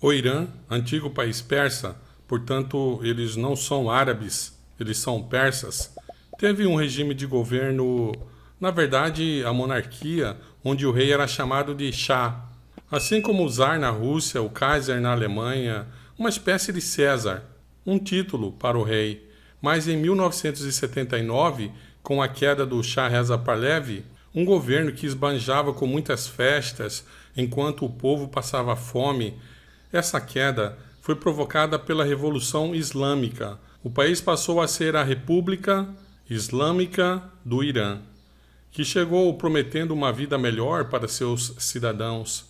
O Irã, antigo país persa, portanto, eles não são árabes, eles são persas, teve um regime de governo, na verdade, a monarquia, onde o rei era chamado de Shah. Assim como o czar na Rússia, o Kaiser na Alemanha, uma espécie de César, um título para o rei. Mas em 1979, com a queda do Shah Reza Parlev, um governo que esbanjava com muitas festas, enquanto o povo passava fome, essa queda foi provocada pela Revolução Islâmica. O país passou a ser a República Islâmica do Irã, que chegou prometendo uma vida melhor para seus cidadãos.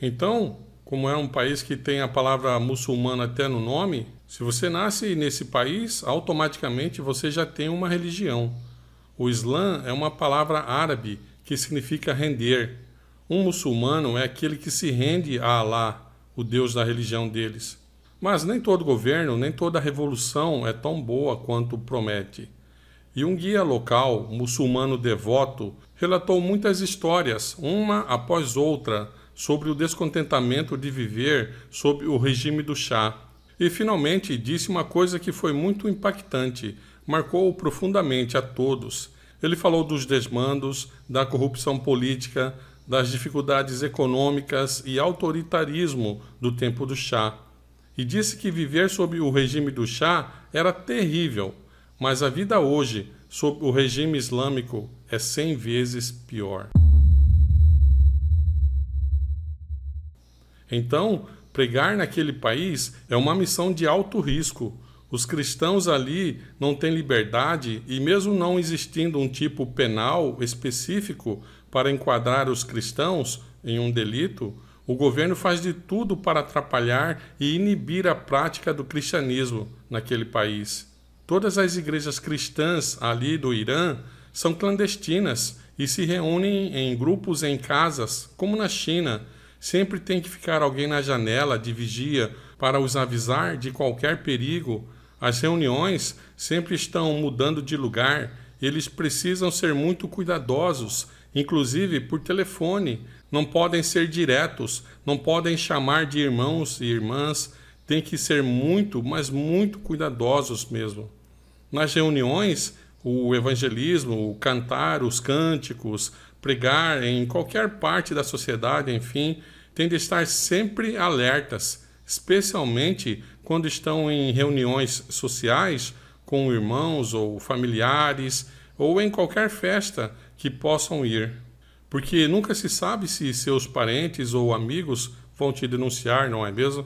Então, como é um país que tem a palavra muçulmana até no nome, se você nasce nesse país, automaticamente você já tem uma religião. O Islã é uma palavra árabe que significa render. Um muçulmano é aquele que se rende a Allah, o Deus da religião deles. Mas nem todo governo, nem toda revolução é tão boa quanto promete. E um guia local, muçulmano devoto, relatou muitas histórias, uma após outra, sobre o descontentamento de viver sob o regime do chá. E finalmente disse uma coisa que foi muito impactante, marcou profundamente a todos. Ele falou dos desmandos, da corrupção política, das dificuldades econômicas e autoritarismo do tempo do chá, e disse que viver sob o regime do chá era terrível, mas a vida hoje, sob o regime islâmico, é cem vezes pior. Então, pregar naquele país é uma missão de alto risco os cristãos ali não têm liberdade e, mesmo não existindo um tipo penal específico para enquadrar os cristãos em um delito, o governo faz de tudo para atrapalhar e inibir a prática do cristianismo naquele país. Todas as igrejas cristãs ali do Irã são clandestinas e se reúnem em grupos em casas, como na China. Sempre tem que ficar alguém na janela de vigia para os avisar de qualquer perigo as reuniões sempre estão mudando de lugar, eles precisam ser muito cuidadosos, inclusive por telefone. Não podem ser diretos, não podem chamar de irmãos e irmãs, tem que ser muito, mas muito cuidadosos mesmo. Nas reuniões, o evangelismo, o cantar, os cânticos, pregar em qualquer parte da sociedade, enfim, tem de estar sempre alertas, especialmente quando estão em reuniões sociais com irmãos ou familiares ou em qualquer festa que possam ir, porque nunca se sabe se seus parentes ou amigos vão te denunciar, não é mesmo?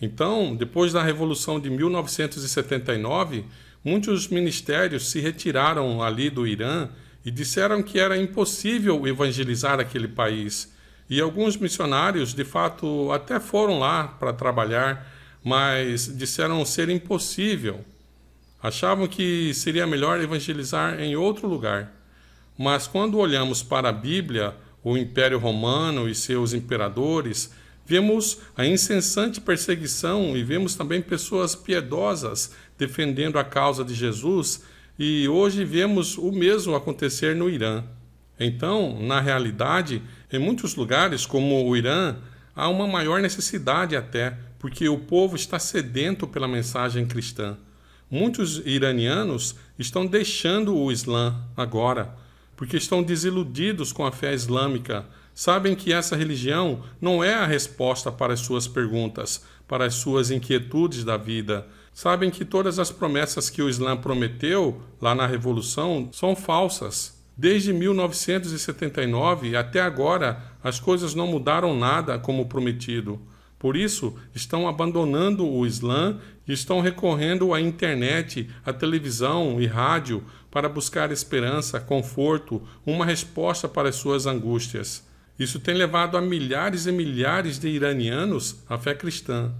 Então, depois da Revolução de 1979, muitos ministérios se retiraram ali do Irã e disseram que era impossível evangelizar aquele país e alguns missionários, de fato, até foram lá para trabalhar, mas disseram ser impossível. Achavam que seria melhor evangelizar em outro lugar. Mas quando olhamos para a Bíblia, o Império Romano e seus imperadores, vemos a incessante perseguição e vemos também pessoas piedosas defendendo a causa de Jesus, e hoje vemos o mesmo acontecer no Irã. Então, na realidade, em muitos lugares, como o Irã, há uma maior necessidade até, porque o povo está sedento pela mensagem cristã. Muitos iranianos estão deixando o Islã agora, porque estão desiludidos com a fé islâmica. Sabem que essa religião não é a resposta para as suas perguntas, para as suas inquietudes da vida. Sabem que todas as promessas que o Islã prometeu lá na Revolução são falsas. Desde 1979 até agora, as coisas não mudaram nada como prometido. Por isso, estão abandonando o Islã e estão recorrendo à internet, à televisão e rádio para buscar esperança, conforto, uma resposta para as suas angústias. Isso tem levado a milhares e milhares de iranianos à fé cristã.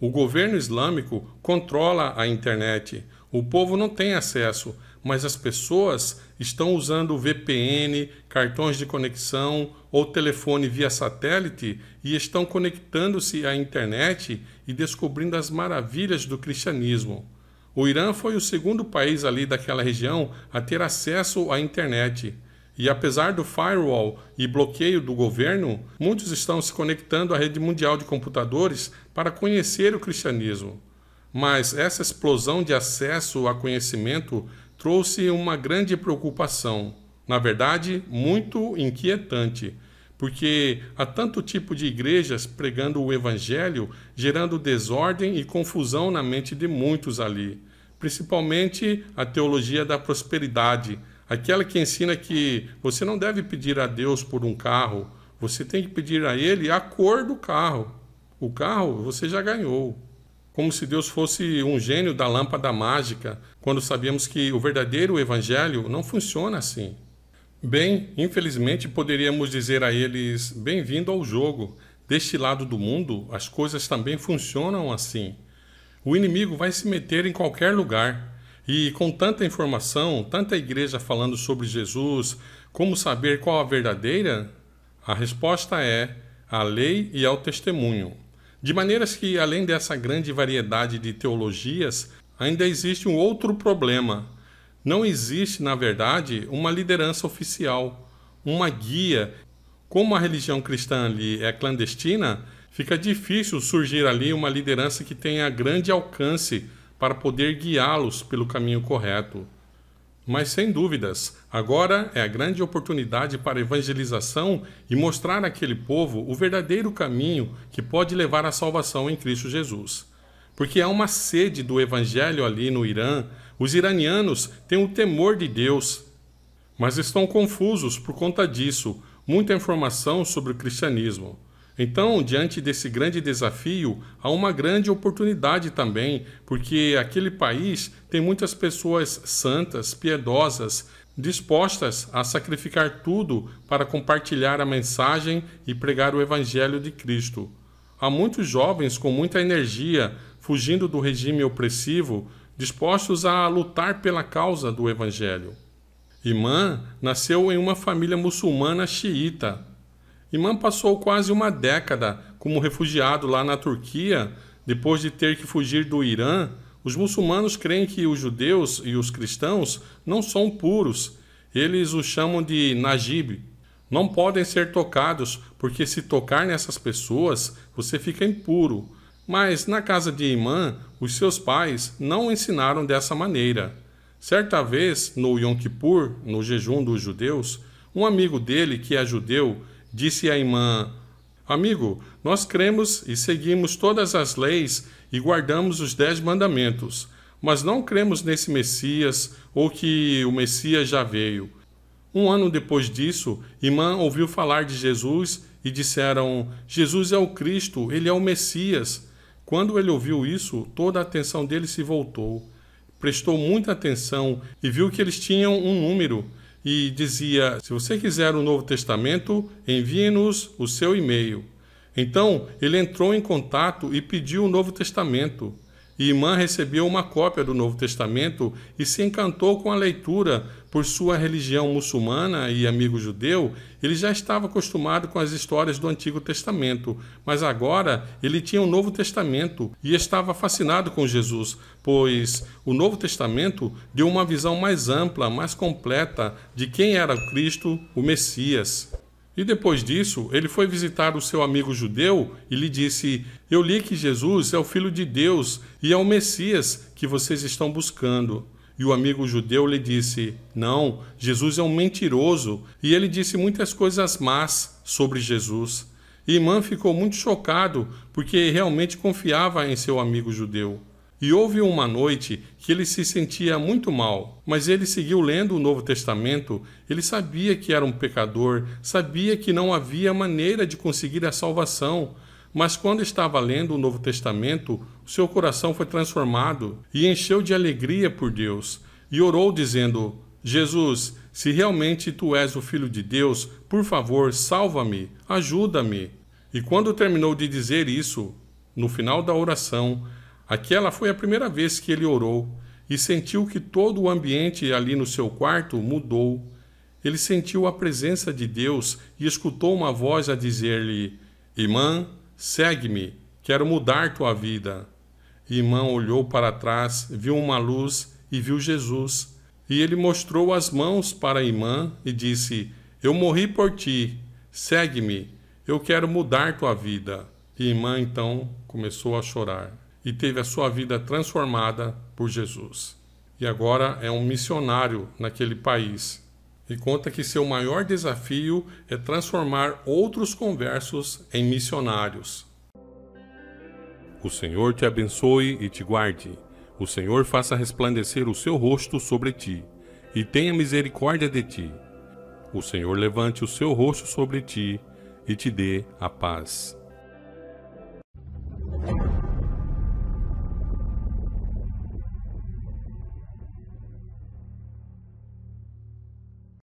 O governo islâmico controla a internet. O povo não tem acesso mas as pessoas estão usando VPN, cartões de conexão ou telefone via satélite e estão conectando-se à internet e descobrindo as maravilhas do cristianismo. O Irã foi o segundo país ali daquela região a ter acesso à internet. E apesar do firewall e bloqueio do governo, muitos estão se conectando à rede mundial de computadores para conhecer o cristianismo. Mas essa explosão de acesso a conhecimento trouxe uma grande preocupação, na verdade, muito inquietante, porque há tanto tipo de igrejas pregando o evangelho, gerando desordem e confusão na mente de muitos ali, principalmente a teologia da prosperidade, aquela que ensina que você não deve pedir a Deus por um carro, você tem que pedir a ele a cor do carro. O carro você já ganhou como se Deus fosse um gênio da lâmpada mágica, quando sabemos que o verdadeiro evangelho não funciona assim. Bem, infelizmente poderíamos dizer a eles: bem-vindo ao jogo. Deste lado do mundo, as coisas também funcionam assim. O inimigo vai se meter em qualquer lugar. E com tanta informação, tanta igreja falando sobre Jesus, como saber qual a verdadeira? A resposta é a lei e ao testemunho. De maneiras que, além dessa grande variedade de teologias, ainda existe um outro problema. Não existe, na verdade, uma liderança oficial, uma guia. Como a religião cristã ali é clandestina, fica difícil surgir ali uma liderança que tenha grande alcance para poder guiá-los pelo caminho correto. Mas sem dúvidas, agora é a grande oportunidade para evangelização e mostrar àquele povo o verdadeiro caminho que pode levar à salvação em Cristo Jesus. Porque há uma sede do evangelho ali no Irã, os iranianos têm o temor de Deus, mas estão confusos por conta disso, muita informação sobre o cristianismo. Então, diante desse grande desafio, há uma grande oportunidade também, porque aquele país tem muitas pessoas santas, piedosas, dispostas a sacrificar tudo para compartilhar a mensagem e pregar o Evangelho de Cristo. Há muitos jovens com muita energia, fugindo do regime opressivo, dispostos a lutar pela causa do Evangelho. Imã nasceu em uma família muçulmana xiita, Iman passou quase uma década como refugiado lá na Turquia, depois de ter que fugir do Irã. Os muçulmanos creem que os judeus e os cristãos não são puros. Eles os chamam de Najib. Não podem ser tocados, porque se tocar nessas pessoas, você fica impuro. Mas na casa de Imã, os seus pais não ensinaram dessa maneira. Certa vez, no Yom Kippur, no jejum dos judeus, um amigo dele, que é judeu, Disse a irmã: Amigo, nós cremos e seguimos todas as leis e guardamos os dez mandamentos, mas não cremos nesse Messias ou que o Messias já veio. Um ano depois disso, Imã ouviu falar de Jesus e disseram: Jesus é o Cristo, ele é o Messias. Quando ele ouviu isso, toda a atenção dele se voltou. Prestou muita atenção e viu que eles tinham um número e dizia: Se você quiser o um Novo Testamento, envie-nos o seu e-mail. Então ele entrou em contato e pediu o Novo Testamento. E Imã recebeu uma cópia do Novo Testamento e se encantou com a leitura, por sua religião muçulmana e amigo judeu, ele já estava acostumado com as histórias do Antigo Testamento, mas agora ele tinha o um Novo Testamento e estava fascinado com Jesus, pois o Novo Testamento deu uma visão mais ampla, mais completa de quem era o Cristo, o Messias. E depois disso, ele foi visitar o seu amigo judeu e lhe disse: Eu li que Jesus é o Filho de Deus e é o Messias que vocês estão buscando. E o amigo judeu lhe disse: Não, Jesus é um mentiroso. E ele disse muitas coisas más sobre Jesus. E Imã ficou muito chocado, porque realmente confiava em seu amigo judeu. E houve uma noite que ele se sentia muito mal, mas ele seguiu lendo o Novo Testamento. Ele sabia que era um pecador, sabia que não havia maneira de conseguir a salvação, mas quando estava lendo o Novo Testamento, seu coração foi transformado e encheu de alegria por Deus, e orou dizendo: Jesus, se realmente tu és o Filho de Deus, por favor, salva-me, ajuda-me. E quando terminou de dizer isso, no final da oração, aquela foi a primeira vez que ele orou e sentiu que todo o ambiente ali no seu quarto mudou. Ele sentiu a presença de Deus e escutou uma voz a dizer-lhe: Irmã, Segue-me, quero mudar tua vida. Irmã olhou para trás, viu uma luz e viu Jesus. E ele mostrou as mãos para a irmã e disse: Eu morri por ti, segue-me, eu quero mudar tua vida. E irmã então começou a chorar e teve a sua vida transformada por Jesus. E agora é um missionário naquele país e conta que seu maior desafio é transformar outros conversos em missionários. O Senhor te abençoe e te guarde. O Senhor faça resplandecer o seu rosto sobre ti e tenha misericórdia de ti. O Senhor levante o seu rosto sobre ti e te dê a paz.